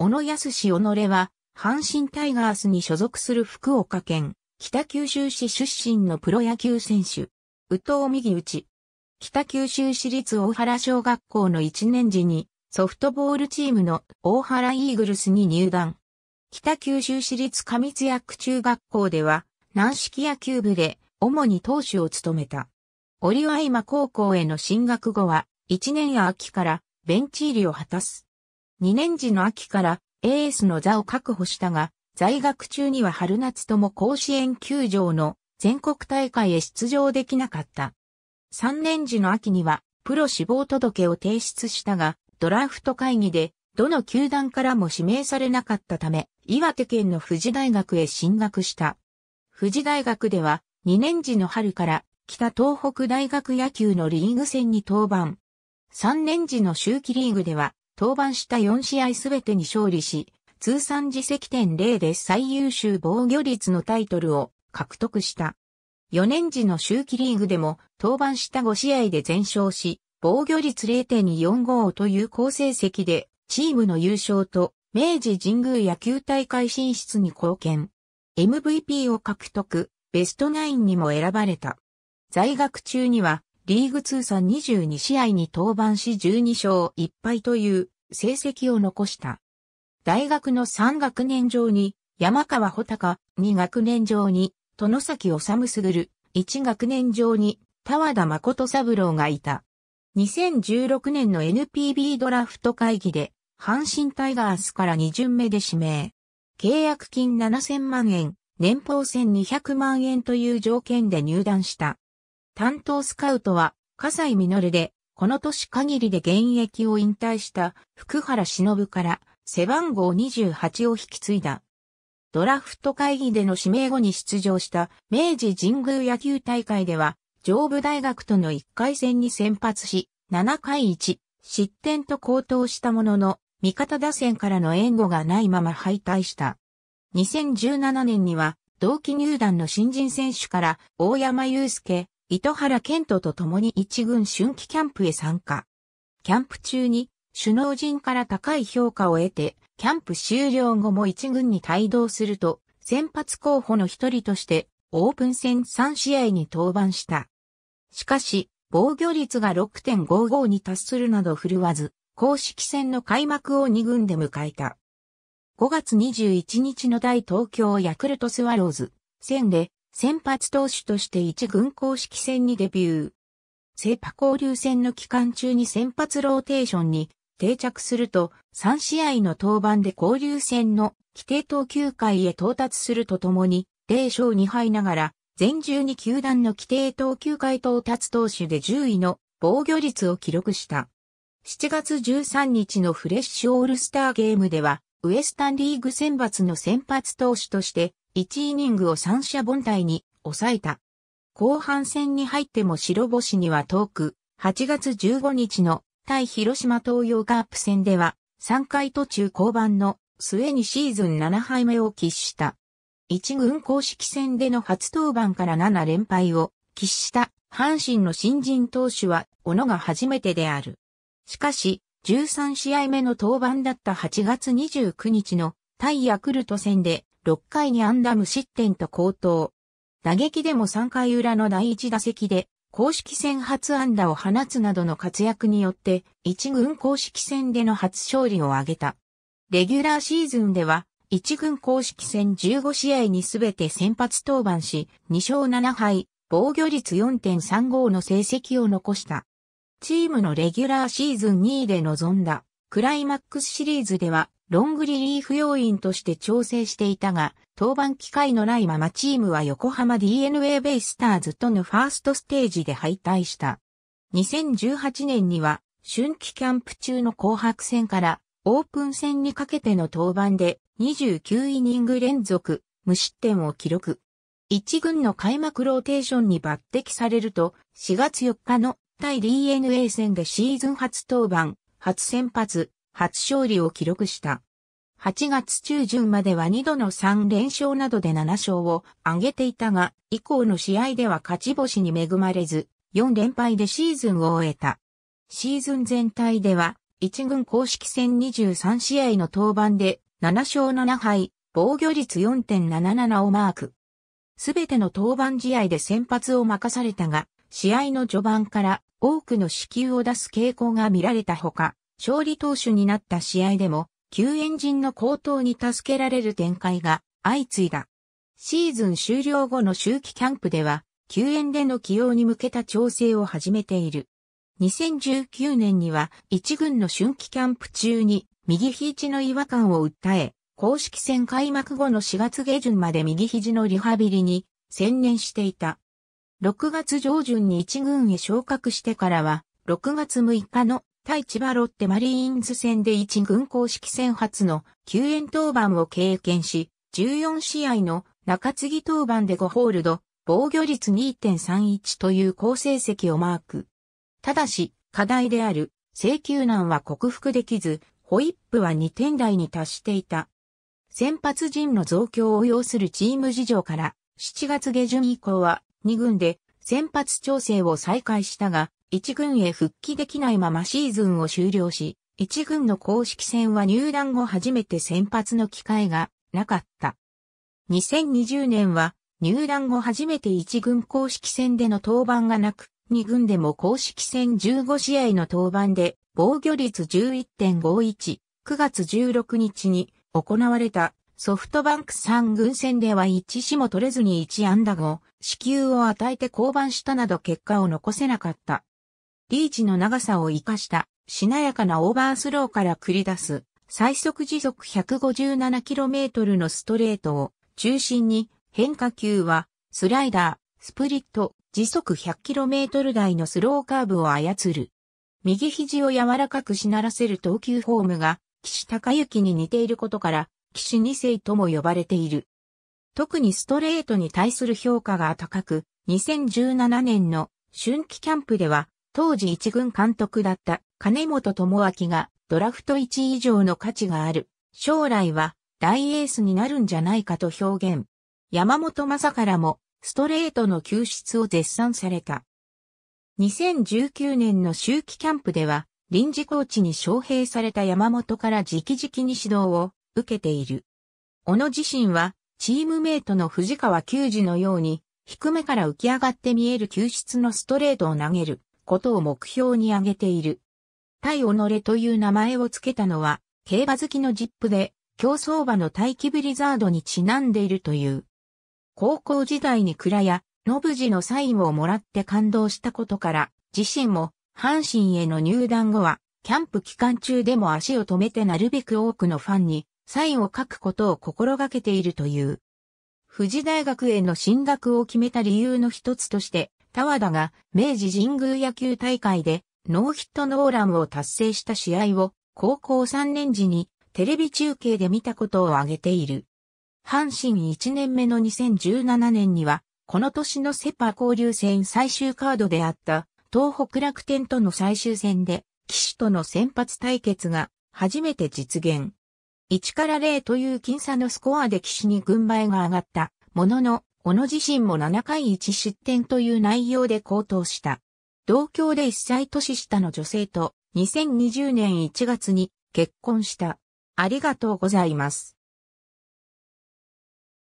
小野康氏小は、阪神タイガースに所属する福岡県、北九州市出身のプロ野球選手。宇藤右内。北九州市立大原小学校の1年時に、ソフトボールチームの大原イーグルスに入団。北九州市立上津薬中学校では、軟式野球部で、主に投手を務めた。折和今高校への進学後は、1年秋からベンチ入りを果たす。2年時の秋からエースの座を確保したが、在学中には春夏とも甲子園球場の全国大会へ出場できなかった。3年時の秋にはプロ志望届を提出したが、ドラフト会議でどの球団からも指名されなかったため、岩手県の富士大学へ進学した。富士大学では2年時の春から北東北大学野球のリーグ戦に登板。3年時の秋季リーグでは登板した4試合すべてに勝利し、通算自責点0で最優秀防御率のタイトルを獲得した。4年時の周期リーグでも登板した5試合で全勝し、防御率0.45という好成績で、チームの優勝と明治神宮野球大会進出に貢献。MVP を獲得、ベストナインにも選ばれた。在学中には、リーグ通算22試合に登板し12勝1敗という成績を残した。大学の3学年上に、山川穂高、2学年上に、殿崎治すぐる、1学年上に、田和田誠三郎がいた。2016年の NPB ドラフト会議で、阪神タイガースから2巡目で指名。契約金7000万円、年俸1200万円という条件で入団した。担当スカウトは、笠井実で、この年限りで現役を引退した福原忍から背番号28を引き継いだ。ドラフト会議での指名後に出場した明治神宮野球大会では、上部大学との1回戦に先発し、7回1、失点と高騰したものの、味方打線からの援護がないまま敗退した。2017年には、同期入団の新人選手から大山祐介、糸原健人と共に一軍春季キャンプへ参加。キャンプ中に首脳陣から高い評価を得て、キャンプ終了後も一軍に帯同すると、先発候補の一人としてオープン戦3試合に登板した。しかし、防御率が6.55に達するなど振るわず、公式戦の開幕を二軍で迎えた。5月21日の大東京ヤクルトスワローズ戦で先発投手として一軍公式戦にデビュー。セパ交流戦の期間中に先発ローテーションに定着すると3試合の登板で交流戦の規定投球回へ到達するとともに0勝2敗ながら全12球団の規定投球回到達投手で10位の防御率を記録した。7月13日のフレッシュオールスターゲームではウエスタンリーグ選抜の先発投手として1イニングを三者凡退に抑えた。後半戦に入っても白星には遠く、8月15日の対広島東洋カープ戦では、3回途中降板の末にシーズン7敗目を喫した。一軍公式戦での初登板から7連敗を喫した阪神の新人投手は小野が初めてである。しかし、13試合目の登板だった8月29日の対ヤクルト戦で6回に安打無失点と高騰。打撃でも3回裏の第1打席で、公式戦初安打を放つなどの活躍によって、1軍公式戦での初勝利を挙げた。レギュラーシーズンでは、1軍公式戦15試合にすべて先発登板し、2勝7敗、防御率4.35の成績を残した。チームのレギュラーシーズン2位で臨んだクライマックスシリーズではロングリリーフ要員として調整していたが、登板機会のないままチームは横浜 DNA ベイスターズとのファーストステージで敗退した。2018年には、春季キャンプ中の紅白戦からオープン戦にかけての登板で29イニング連続無失点を記録。一軍の開幕ローテーションに抜擢されると4月4日の対 DNA 戦でシーズン初登板、初先発、初勝利を記録した。8月中旬までは2度の3連勝などで7勝を挙げていたが、以降の試合では勝ち星に恵まれず、4連敗でシーズンを終えた。シーズン全体では、1軍公式戦23試合の登板で、7勝7敗、防御率4.77をマーク。すべての登板試合で先発を任されたが、試合の序盤から多くの支給を出す傾向が見られたほか、勝利投手になった試合でも、救援陣の高騰に助けられる展開が相次いだ。シーズン終了後の周期キャンプでは、救援での起用に向けた調整を始めている。2019年には一軍の春季キャンプ中に右肘の違和感を訴え、公式戦開幕後の4月下旬まで右肘のリハビリに専念していた。6月上旬に一軍へ昇格してからは、6月6日の対千葉ロッテマリーンズ戦で1軍公式戦初の救援登板を経験し、14試合の中継ぎ登板で5ホールド、防御率2.31という好成績をマーク。ただし、課題である請求難は克服できず、ホイップは2点台に達していた。先発陣の増強を要するチーム事情から、7月下旬以降は2軍で先発調整を再開したが、一軍へ復帰できないままシーズンを終了し、一軍の公式戦は入団後初めて先発の機会がなかった。2020年は入団後初めて一軍公式戦での登板がなく、二軍でも公式戦15試合の登板で防御率11.51、9月16日に行われたソフトバンク3軍戦では1死も取れずに1安打後、支給を与えて降板したなど結果を残せなかった。リーチの長さを生かしたしなやかなオーバースローから繰り出す最速時速 157km のストレートを中心に変化球はスライダー、スプリット、時速 100km 台のスローカーブを操る。右肘を柔らかくしならせる投球フォームが岸高行に似ていることから岸二世とも呼ばれている。特にストレートに対する評価が高く、2017年の春季キャンプでは当時一軍監督だった金本智明がドラフト1位以上の価値がある。将来は大エースになるんじゃないかと表現。山本正からもストレートの救出を絶賛された。2019年の秋季キャンプでは臨時コーチに招聘された山本から直々に指導を受けている。小野自身はチームメイトの藤川球児のように低めから浮き上がって見える球質のストレートを投げる。ことを目標に挙げている。対己という名前を付けたのは、競馬好きのジップで、競走馬の大機ブリザードにちなんでいるという。高校時代に倉や、ノブジのサインをもらって感動したことから、自身も、阪神への入団後は、キャンプ期間中でも足を止めてなるべく多くのファンに、サインを書くことを心がけているという。富士大学への進学を決めた理由の一つとして、田和田が明治神宮野球大会でノーヒットノーランを達成した試合を高校3年時にテレビ中継で見たことを挙げている。阪神1年目の2017年には、この年のセパ交流戦最終カードであった東北楽天との最終戦で、騎士との先発対決が初めて実現。1から0という僅差のスコアで騎士に軍配が上がったものの、小野自身も7回1失点という内容で高騰した。同郷で1歳年下の女性と2020年1月に結婚した。ありがとうございます。